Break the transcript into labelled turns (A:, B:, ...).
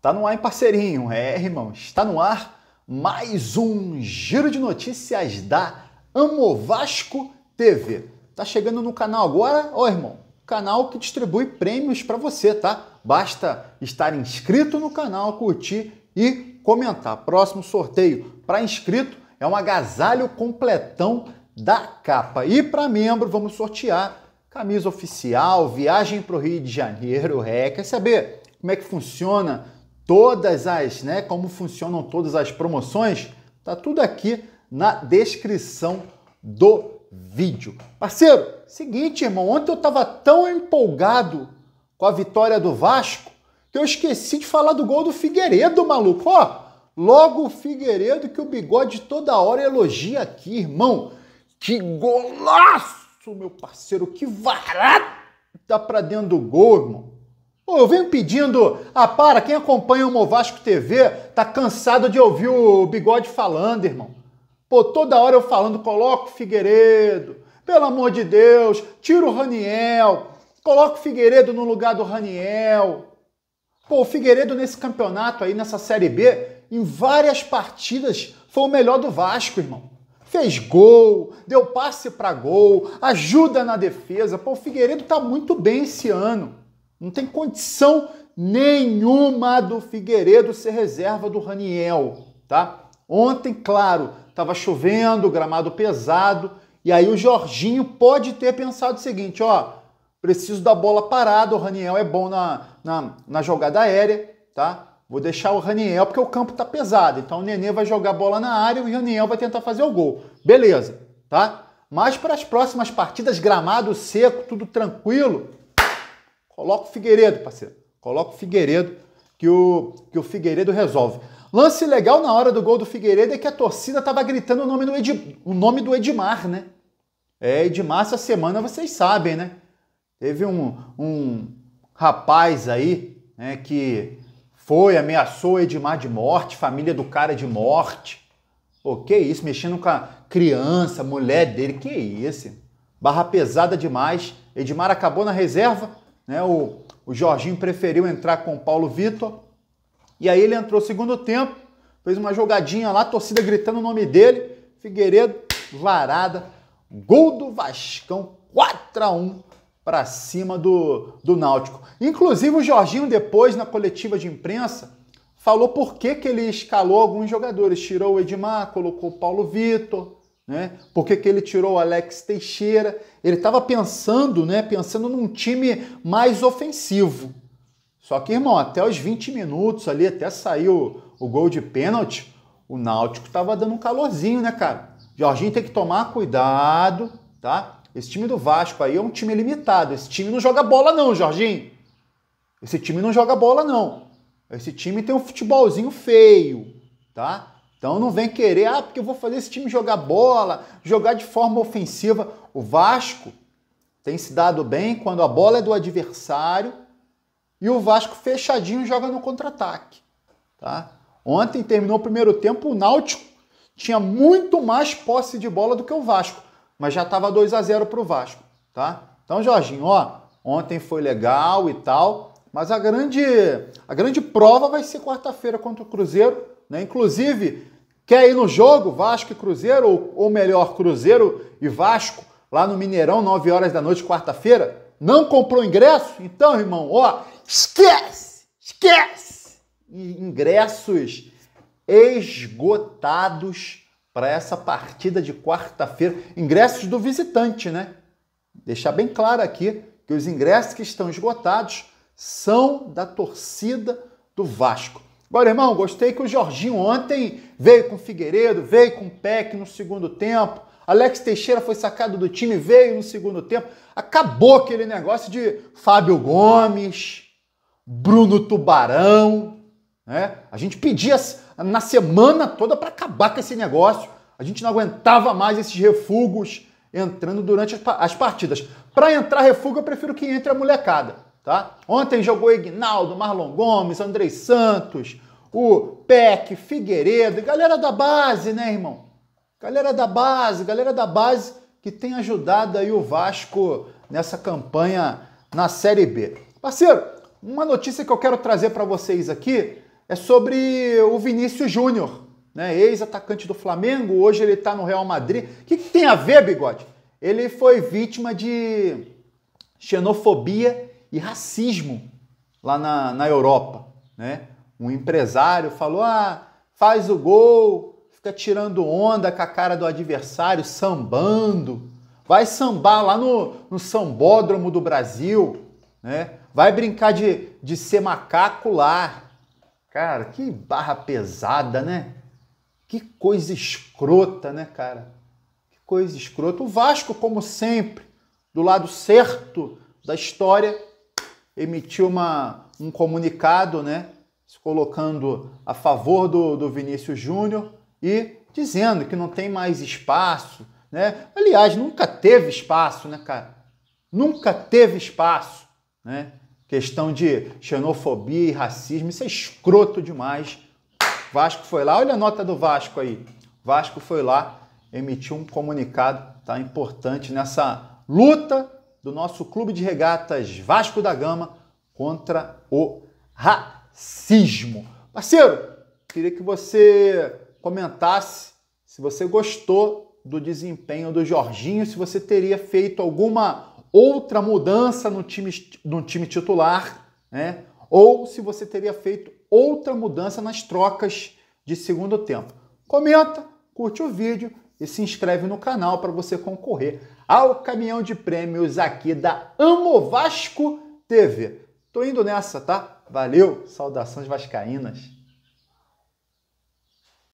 A: Tá no ar em parceirinho, é, irmão. Está no ar mais um giro de notícias da Amo Vasco TV. Tá chegando no canal agora, ó, irmão. Canal que distribui prêmios para você, tá? Basta estar inscrito no canal, curtir e comentar. Próximo sorteio para inscrito é um agasalho completão da capa. E para membro, vamos sortear camisa oficial, viagem para o Rio de Janeiro. É, quer saber como é que funciona todas as, né, como funcionam todas as promoções, tá tudo aqui na descrição do vídeo. Parceiro, seguinte, irmão, ontem eu tava tão empolgado com a vitória do Vasco que eu esqueci de falar do gol do Figueiredo, maluco. Ó, logo o Figueiredo que o bigode toda hora elogia aqui, irmão. Que golaço, meu parceiro, que varada para dentro do gol, irmão eu venho pedindo, ah, para, quem acompanha o Movasco TV tá cansado de ouvir o Bigode falando, irmão. Pô, toda hora eu falando, coloco o Figueiredo, pelo amor de Deus, tira o Raniel, coloca o Figueiredo no lugar do Raniel. Pô, o Figueiredo nesse campeonato aí, nessa Série B, em várias partidas, foi o melhor do Vasco, irmão. Fez gol, deu passe para gol, ajuda na defesa. Pô, o Figueiredo tá muito bem esse ano. Não tem condição nenhuma do Figueiredo ser reserva do Raniel, tá? Ontem, claro, estava chovendo, gramado pesado, e aí o Jorginho pode ter pensado o seguinte, ó, preciso da bola parada, o Raniel é bom na, na, na jogada aérea, tá? Vou deixar o Raniel porque o campo tá pesado. Então o Nenê vai jogar a bola na área e o Raniel vai tentar fazer o gol. Beleza, tá? Mas para as próximas partidas, gramado seco, tudo tranquilo, Coloca o Figueiredo, parceiro. Coloca o Figueiredo, que o, que o Figueiredo resolve. Lance legal na hora do gol do Figueiredo é que a torcida tava gritando o nome do, Ed, o nome do Edmar, né? É, Edmar, essa semana vocês sabem, né? Teve um, um rapaz aí, né, que foi, ameaçou Edmar de morte, família do cara de morte. Pô, que isso, mexendo com a criança, mulher dele, que isso? Barra pesada demais. Edmar acabou na reserva, né? O, o Jorginho preferiu entrar com o Paulo Vitor. E aí ele entrou segundo tempo, fez uma jogadinha lá, torcida gritando o nome dele. Figueiredo, varada, gol do Vascão, 4 a 1 para cima do, do Náutico. Inclusive o Jorginho depois na coletiva de imprensa falou por que, que ele escalou alguns jogadores, tirou o Edmar, colocou o Paulo Vitor, né? Por que, que ele tirou o Alex Teixeira? Ele estava pensando, né? Pensando num time mais ofensivo. Só que, irmão, até os 20 minutos ali, até saiu o gol de pênalti, o Náutico estava dando um calorzinho, né, cara? Jorginho tem que tomar cuidado, tá? Esse time do Vasco aí é um time limitado. Esse time não joga bola, não, Jorginho. Esse time não joga bola, não. Esse time tem um futebolzinho feio, tá? Então não vem querer, ah, porque eu vou fazer esse time jogar bola, jogar de forma ofensiva. O Vasco tem se dado bem quando a bola é do adversário e o Vasco fechadinho joga no contra-ataque. Tá? Ontem terminou o primeiro tempo, o Náutico tinha muito mais posse de bola do que o Vasco, mas já estava 2 a 0 para o Vasco. Tá? Então, Jorginho, ó, ontem foi legal e tal, mas a grande, a grande prova vai ser quarta-feira contra o Cruzeiro né? Inclusive, quer ir no jogo Vasco e Cruzeiro, ou, ou melhor, Cruzeiro e Vasco, lá no Mineirão, 9 horas da noite, quarta-feira? Não comprou ingresso? Então, irmão, ó, esquece! Esquece! Ingressos esgotados para essa partida de quarta-feira. Ingressos do visitante, né? Deixar bem claro aqui que os ingressos que estão esgotados são da torcida do Vasco. Agora, irmão, gostei que o Jorginho ontem veio com o Figueiredo, veio com o Peck no segundo tempo. Alex Teixeira foi sacado do time, veio no segundo tempo. Acabou aquele negócio de Fábio Gomes, Bruno Tubarão. Né? A gente pedia na semana toda para acabar com esse negócio. A gente não aguentava mais esses refugos entrando durante as partidas. Para entrar refugo, eu prefiro que entre a molecada tá? Ontem jogou Ignaldo, Marlon Gomes, Andrei Santos, o Peck, Figueiredo, galera da base, né, irmão? Galera da base, galera da base que tem ajudado aí o Vasco nessa campanha na Série B. Parceiro, uma notícia que eu quero trazer para vocês aqui é sobre o Vinícius Júnior, né? Ex-atacante do Flamengo, hoje ele está no Real Madrid. O que, que tem a ver, bigode? Ele foi vítima de xenofobia e racismo lá na, na Europa. Né? Um empresário falou: ah, faz o gol, fica tirando onda com a cara do adversário, sambando, vai sambar lá no, no sambódromo do Brasil, né? vai brincar de, de ser macaco lá. Cara, que barra pesada, né? Que coisa escrota, né, cara? Que coisa escrota. O Vasco, como sempre, do lado certo da história, emitiu uma, um comunicado, né, se colocando a favor do, do Vinícius Júnior e dizendo que não tem mais espaço, né? Aliás, nunca teve espaço, né, cara? Nunca teve espaço, né? Questão de xenofobia e racismo, isso é escroto demais. Vasco foi lá, olha a nota do Vasco aí. Vasco foi lá, emitiu um comunicado, tá importante nessa luta do nosso Clube de Regatas Vasco da Gama contra o racismo. Parceiro, queria que você comentasse se você gostou do desempenho do Jorginho, se você teria feito alguma outra mudança no time, no time titular, né? Ou se você teria feito outra mudança nas trocas de segundo tempo. Comenta, curte o vídeo, e se inscreve no canal para você concorrer ao caminhão de prêmios aqui da Amo Vasco TV. Tô indo nessa, tá? Valeu, saudações vascaínas.